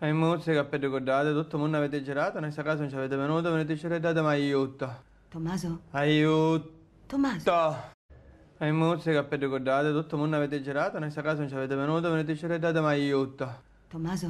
E musica per ricordate, tutto il mondo avete girato, questa casa non ci avete venuto, venite cercate ma aiuto. Tommaso? Aiuto. Tommaso? E musica per ricordate, tutto il mondo avete girato, questa casa non ci avete venuto, venite cercate ma aiuto. Tommaso?